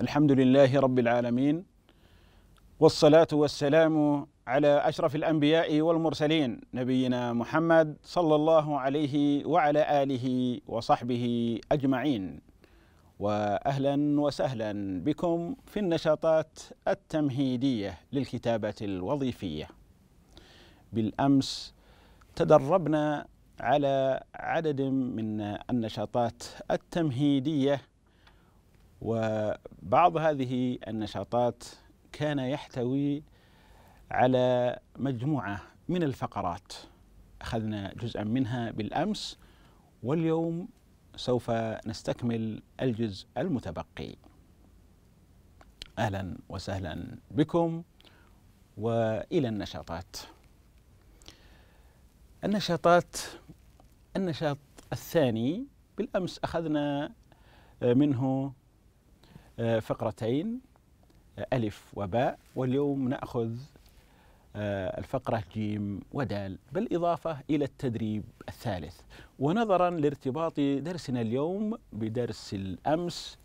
الحمد لله رب العالمين والصلاة والسلام على أشرف الأنبياء والمرسلين نبينا محمد صلى الله عليه وعلى آله وصحبه أجمعين وأهلا وسهلا بكم في النشاطات التمهيدية للكتابة الوظيفية بالأمس تدربنا على عدد من النشاطات التمهيديه وبعض هذه النشاطات كان يحتوي على مجموعه من الفقرات اخذنا جزءا منها بالامس واليوم سوف نستكمل الجزء المتبقي اهلا وسهلا بكم والى النشاطات النشاطات النشاط الثاني بالامس اخذنا منه فقرتين ألف وباء واليوم نأخذ آه، الفقرة جيم ودال بالإضافة إلى التدريب الثالث ونظرا لارتباط درسنا اليوم بدرس الأمس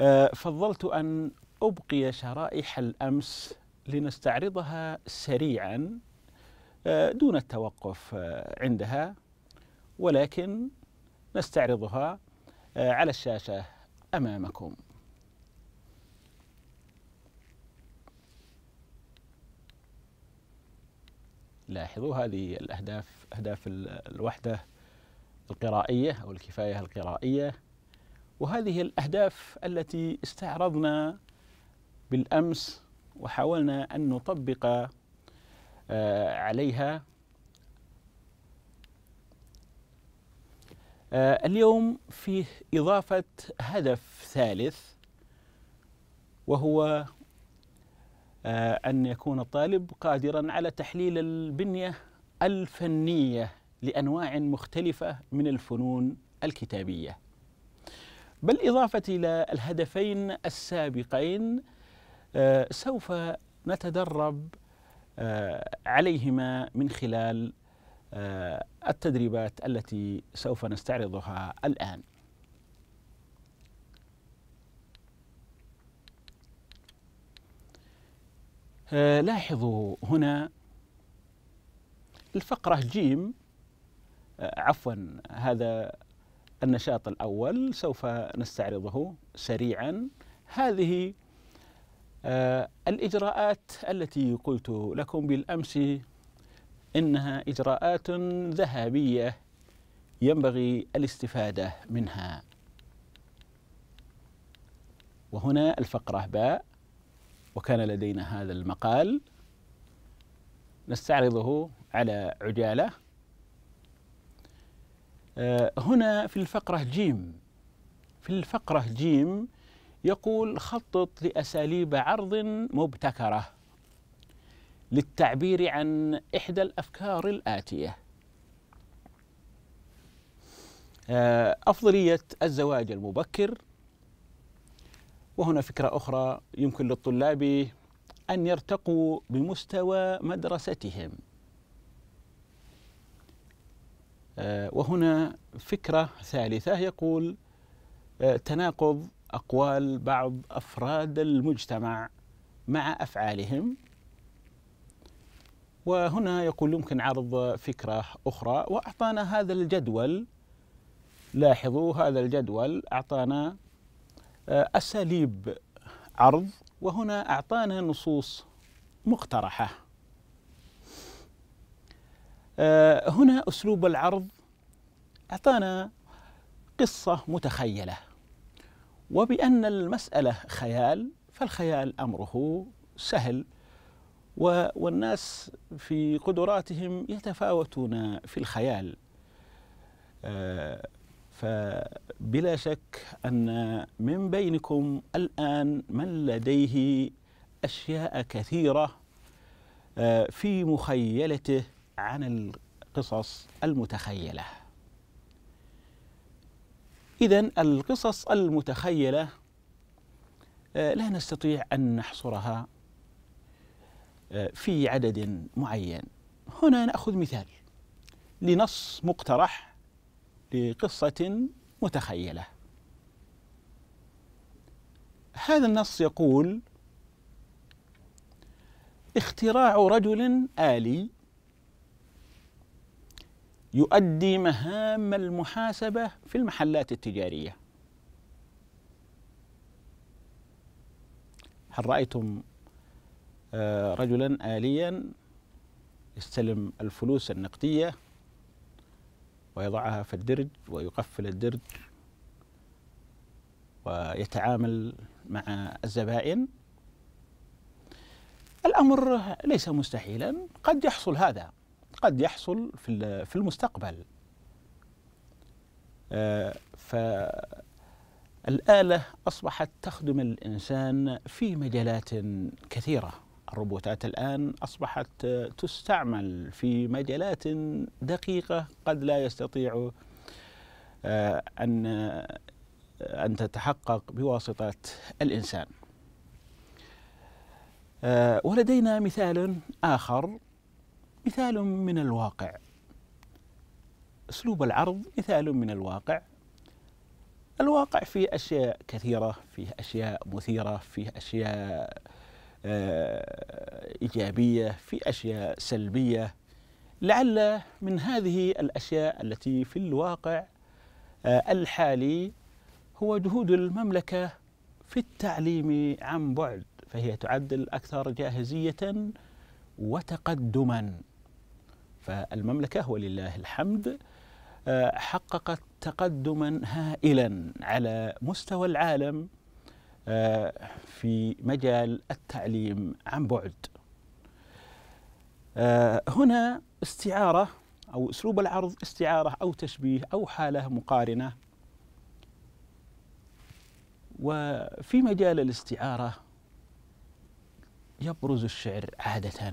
آه، فضلت أن أبقي شرائح الأمس لنستعرضها سريعا آه، دون التوقف عندها ولكن نستعرضها على الشاشة أمامكم لاحظوا هذه الأهداف أهداف الوحدة القرائية أو الكفاية القرائية وهذه الأهداف التي استعرضنا بالأمس وحاولنا أن نطبق آه، عليها آه، اليوم فيه إضافة هدف ثالث وهو آه، أن يكون الطالب قادرا على تحليل البنية الفنية لأنواع مختلفة من الفنون الكتابية بالإضافة إلى الهدفين السابقين آه، سوف نتدرب آه، عليهما من خلال التدريبات التي سوف نستعرضها الآن آه، لاحظوا هنا الفقرة جيم آه، عفوا هذا النشاط الأول سوف نستعرضه سريعا هذه آه، الإجراءات التي قلت لكم بالأمس إنها إجراءات ذهبية ينبغي الاستفادة منها وهنا الفقرة باء وكان لدينا هذا المقال نستعرضه على عجالة آه، هنا في الفقرة جيم في الفقرة جيم يقول خطط لأساليب عرض مبتكرة للتعبير عن إحدى الأفكار الآتية آه، أفضلية الزواج المبكر وهنا فكرة أخرى يمكن للطلاب أن يرتقوا بمستوى مدرستهم آه، وهنا فكرة ثالثة يقول آه، تناقض أقوال بعض أفراد المجتمع مع أفعالهم وهنا يقول يمكن عرض فكرة أخرى وأعطانا هذا الجدول لاحظوا هذا الجدول أعطانا آه، أساليب عرض وهنا أعطانا نصوص مقترحة آه، هنا أسلوب العرض أعطانا قصة متخيلة وبأن المسألة خيال فالخيال أمره سهل والناس في قدراتهم يتفاوتون في الخيال آه، فبلا شك أن من بينكم الآن من لديه أشياء كثيرة آه، في مخيلته عن القصص المتخيلة إذا القصص المتخيلة آه، لا نستطيع أن نحصرها آه، في عدد معين هنا نأخذ مثال لنص مقترح لقصة متخيلة هذا النص يقول اختراع رجل آلي يؤدي مهام المحاسبة في المحلات التجارية هل رأيتم آه، رجلا آليا يستلم الفلوس النقدية ويضعها في الدرج ويقفل الدرج ويتعامل مع الزبائن الأمر ليس مستحيلا قد يحصل هذا قد يحصل في المستقبل آه، فالآلة أصبحت تخدم الإنسان في مجالات كثيرة الروبوتات الآن أصبحت تستعمل في مجالات دقيقة قد لا يستطيع آه، أن آه، أن تتحقق بواسطة الإنسان آه، ولدينا مثال آخر مثال من الواقع أسلوب العرض مثال من الواقع الواقع فيه أشياء كثيرة فيه أشياء مثيرة فيه أشياء آه، إيجابية في أشياء سلبية لعل من هذه الأشياء التي في الواقع آه، الحالي هو جهود المملكة في التعليم عن بعد فهي تعد الأكثر جاهزية وتقدما فالمملكة ولله الحمد آه، حققت تقدما هائلا على مستوى العالم آه، في مجال التعليم عن بعد آه، هنا استعارة أو أسلوب العرض استعارة أو تشبيه أو حالة مقارنة وفي مجال الاستعارة يبرز الشعر عادة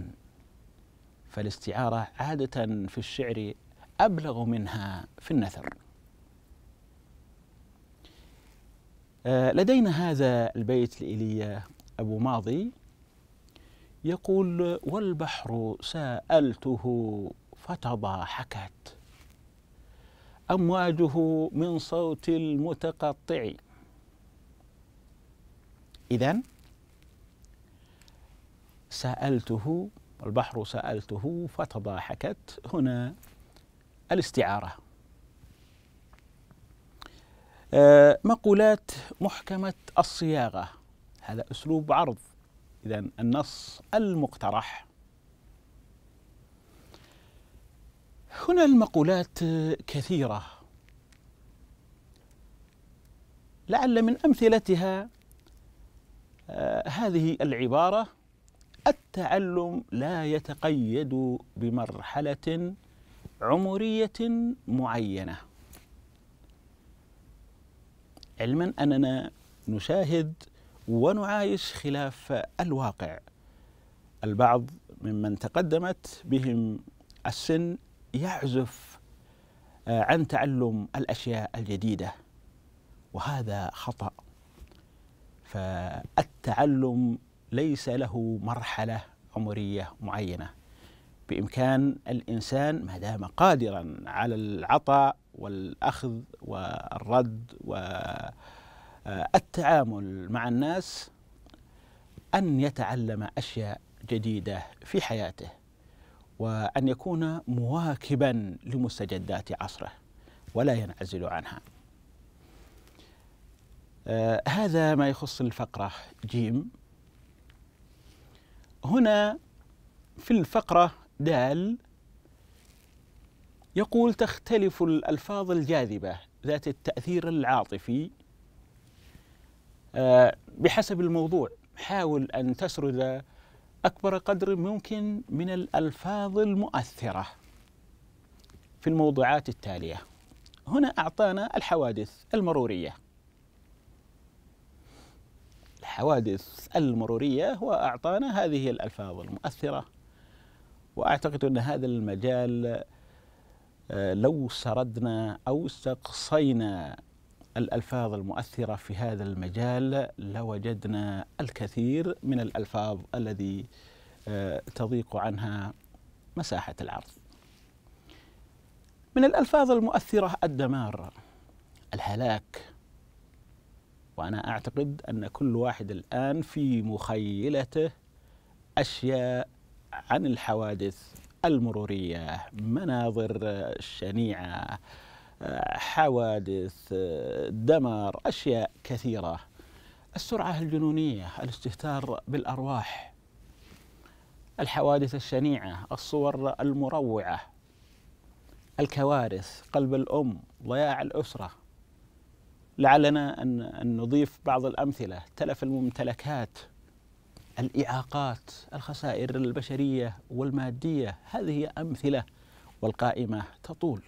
فالاستعارة عادة في الشعر أبلغ منها في النثر آه، لدينا هذا البيت لإيليا أبو ماضي يقول والبحر سألته فتضاحكت أمواجه من صوت المتقطع إذا سألته والبحر سألته فتضاحكت هنا الاستعارة آه، مقولات محكمة الصياغة هذا أسلوب عرض إذا النص المقترح هنا المقولات كثيرة لعل من أمثلتها آه، هذه العبارة التعلم لا يتقيد بمرحلة عمرية معينة علما اننا نشاهد ونعايش خلاف الواقع البعض ممن تقدمت بهم السن يعزف آه، عن تعلم الاشياء الجديده وهذا خطا فالتعلم ليس له مرحله عمريه معينه بامكان الانسان ما دام قادرا على العطاء والأخذ والرد والتعامل مع الناس أن يتعلم أشياء جديدة في حياته وأن يكون مواكبا لمستجدات عصره ولا ينعزل عنها آه، هذا ما يخص الفقرة جيم هنا في الفقرة دال يقول تختلف الألفاظ الجاذبة ذات التأثير العاطفي آه، بحسب الموضوع حاول أن تسرد أكبر قدر ممكن من الألفاظ المؤثرة في الموضوعات التالية هنا أعطانا الحوادث المرورية الحوادث المرورية هو أعطانا هذه الألفاظ المؤثرة وأعتقد أن هذا المجال لو سردنا أو استقصينا الألفاظ المؤثرة في هذا المجال لوجدنا الكثير من الألفاظ الذي آه، تضيق عنها مساحة العرض من الألفاظ المؤثرة الدمار الهلاك وأنا أعتقد أن كل واحد الآن في مخيلته أشياء عن الحوادث المرورية مناظر آه، شنيعة آه، حوادث آه، دمار أشياء كثيرة السرعة الجنونية الاستهتار بالأرواح الحوادث الشنيعة الصور المروعة الكوارث قلب الأم ضياع الأسرة لعلنا أن نضيف بعض الأمثلة تلف الممتلكات الإعاقات الخسائر البشرية والمادية هذه أمثلة والقائمة تطول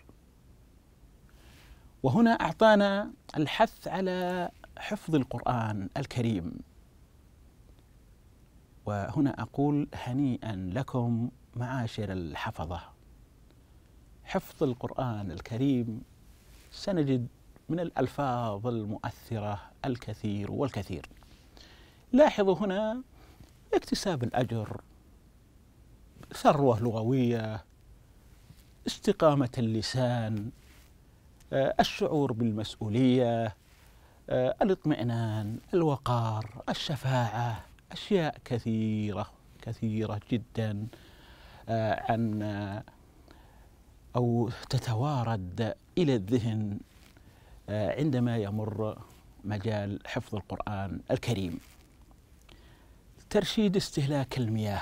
وهنا أعطانا الحث على حفظ القرآن الكريم وهنا أقول هنيئا لكم معاشر الحفظة حفظ القرآن الكريم سنجد من الألفاظ المؤثرة الكثير والكثير لاحظوا هنا اكتساب الأجر ثروة لغوية استقامة اللسان آه، الشعور بالمسؤولية آه، الاطمئنان الوقار الشفاعة أشياء كثيرة كثيرة جدا آه، عن أو تتوارد إلى الذهن عندما يمر مجال حفظ القرآن الكريم ترشيد استهلاك المياه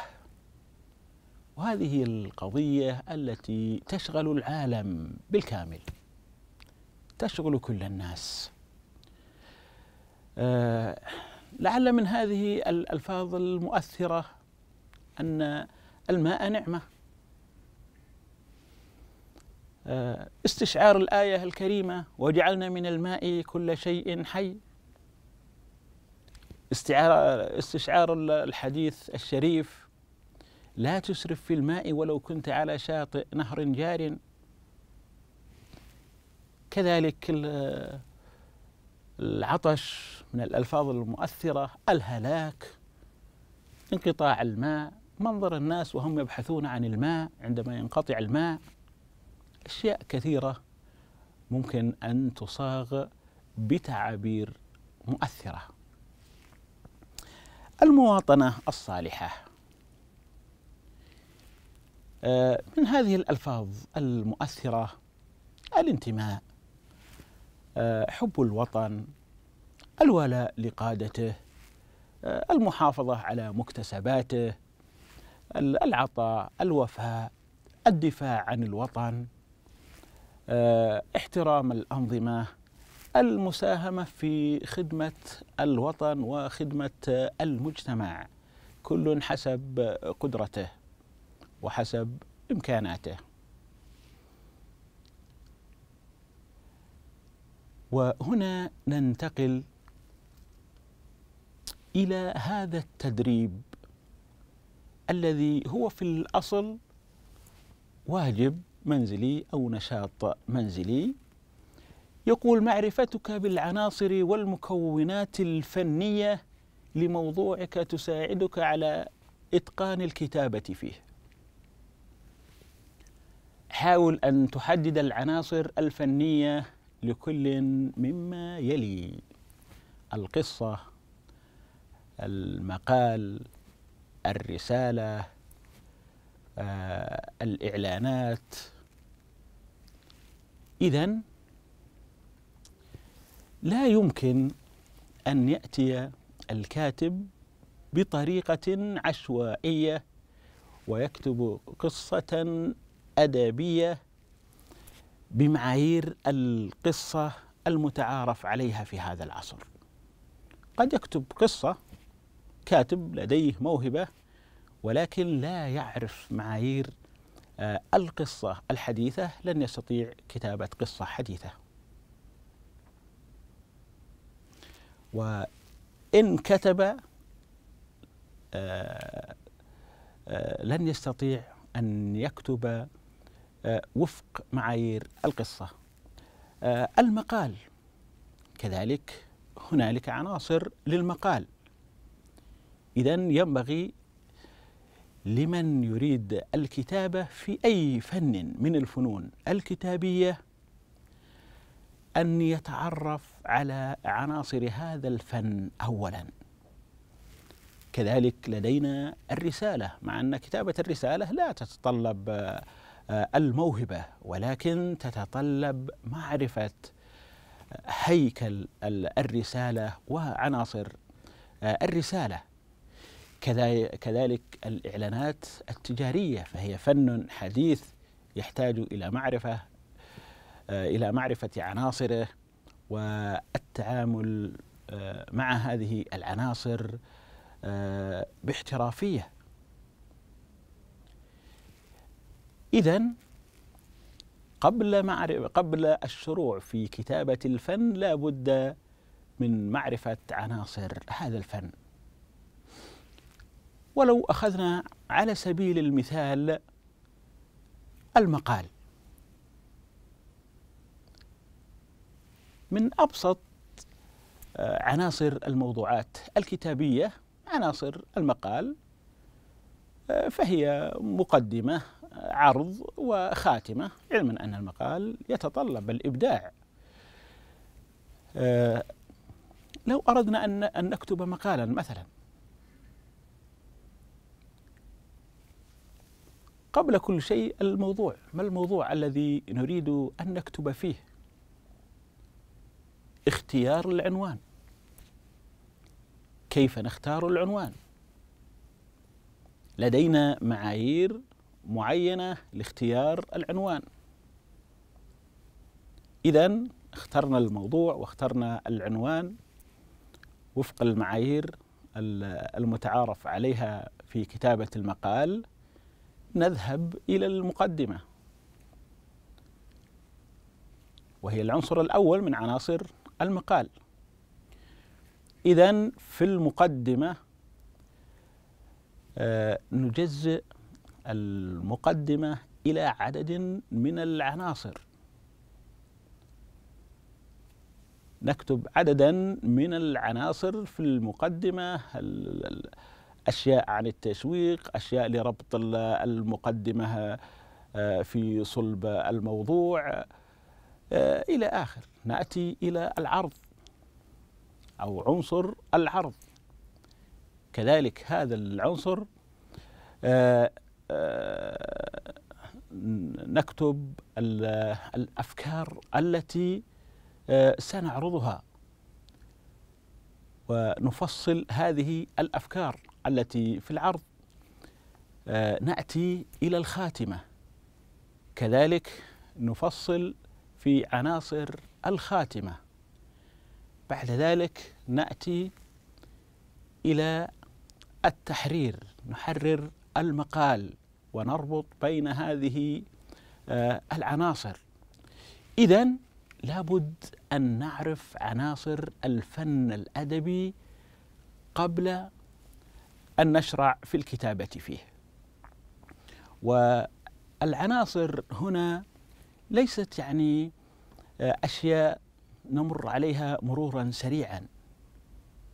وهذه القضية التي تشغل العالم بالكامل تشغل كل الناس أه لعل من هذه الألفاظ المؤثرة أن الماء نعمة أه استشعار الآية الكريمة وجعلنا من الماء كل شيء حي استعار استشعار الحديث الشريف لا تسرف في الماء ولو كنت على شاطئ نهر جار كذلك العطش من الألفاظ المؤثرة الهلاك انقطاع الماء منظر الناس وهم يبحثون عن الماء عندما ينقطع الماء أشياء كثيرة ممكن أن تصاغ بتعابير مؤثره المواطنة الصالحة آه، من هذه الألفاظ المؤثرة الانتماء آه، حب الوطن الولاء لقادته آه، المحافظة على مكتسباته العطاء الوفاء الدفاع عن الوطن احترام الأنظمة المساهمة في خدمة الوطن وخدمة المجتمع كل حسب قدرته وحسب إمكاناته وهنا ننتقل إلى هذا التدريب الذي هو في الأصل واجب منزلي أو نشاط منزلي يقول معرفتك بالعناصر والمكونات الفنيه لموضوعك تساعدك على اتقان الكتابه فيه حاول ان تحدد العناصر الفنيه لكل مما يلي القصه المقال الرساله آه، الاعلانات اذن لا يمكن أن يأتي الكاتب بطريقة عشوائية ويكتب قصة أدبية بمعايير القصة المتعارف عليها في هذا العصر قد يكتب قصة كاتب لديه موهبة ولكن لا يعرف معايير آه، القصة الحديثة لن يستطيع كتابة قصة حديثة وإن كتب آه، آه، لن يستطيع أن يكتب آه، وفق معايير القصة المقال كذلك هنالك عناصر للمقال إذا ينبغي لمن يريد الكتابة في أي فن من الفنون الكتابية أن يتعرف على عناصر هذا الفن أولا كذلك لدينا الرسالة مع أن كتابة الرسالة لا تتطلب آه، الموهبة ولكن تتطلب معرفة آه، هيكل الرسالة وعناصر آه، الرسالة كذلك الإعلانات التجارية فهي فن حديث يحتاج إلى معرفة آه، الى معرفه عناصره والتعامل آه، مع هذه العناصر آه، باحترافيه اذا قبل معرفة قبل الشروع في كتابة الفن لا بد من معرفة عناصر هذا الفن ولو أخذنا على سبيل المثال المقال من أبسط آه، عناصر الموضوعات الكتابية عناصر المقال آه، فهي مقدمة آه، عرض وخاتمة علما أن المقال يتطلب الإبداع لو أردنا أن أن نكتب مقالا مثلا قبل كل شيء الموضوع ما الموضوع الذي نريد أن نكتب فيه اختيار العنوان كيف نختار العنوان لدينا معايير معينه لاختيار العنوان اذا اخترنا الموضوع واخترنا العنوان وفق المعايير المتعارف عليها في كتابه المقال نذهب الى المقدمه وهي العنصر الاول من عناصر المقال إذا في المقدمة آه، نجزئ المقدمة إلى عدد من العناصر نكتب عددا من العناصر في المقدمة أشياء عن التسويق أشياء لربط المقدمة آه، في صلب الموضوع آه، إلى آخر نأتي إلى العرض أو عنصر العرض كذلك هذا العنصر آه، آه، نكتب الأفكار التي سنعرضها ونفصل هذه الأفكار التي في العرض نأتي إلى الخاتمة كذلك نفصل في عناصر الخاتمة بعد ذلك نأتي إلى التحرير نحرر المقال ونربط بين هذه آه، العناصر إذا لابد أن نعرف عناصر الفن الأدبي قبل أن نشرع في الكتابة فيه والعناصر هنا ليست يعني آه، أشياء نمر عليها مرورا سريعا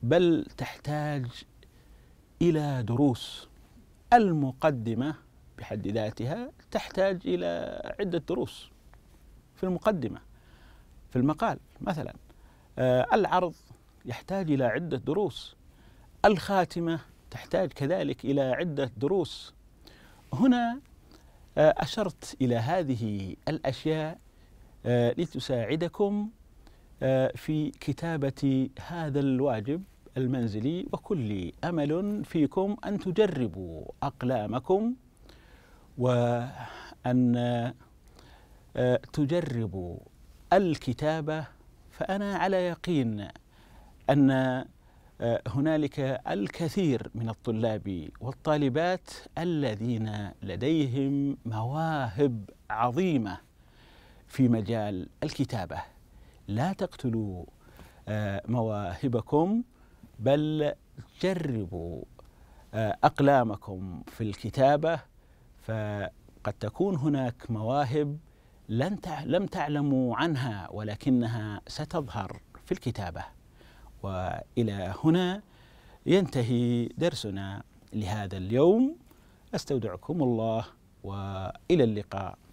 بل تحتاج إلى دروس المقدمة بحد ذاتها تحتاج إلى عدة دروس في المقدمة في المقال مثلا آه، العرض يحتاج إلى عدة دروس الخاتمة تحتاج كذلك إلى عدة دروس هنا آه، أشرت إلى هذه الأشياء آه، لتساعدكم آه، في كتابة هذا الواجب المنزلي وكل أمل فيكم أن تجربوا أقلامكم وأن تجربوا الكتابة فأنا على يقين أن آه، هنالك الكثير من الطلاب والطالبات الذين لديهم مواهب عظيمه في مجال الكتابه لا تقتلوا آه، مواهبكم بل جربوا آه، اقلامكم في الكتابه فقد تكون هناك مواهب لم تعلموا عنها ولكنها ستظهر في الكتابه والى هنا ينتهي درسنا لهذا اليوم استودعكم الله والى اللقاء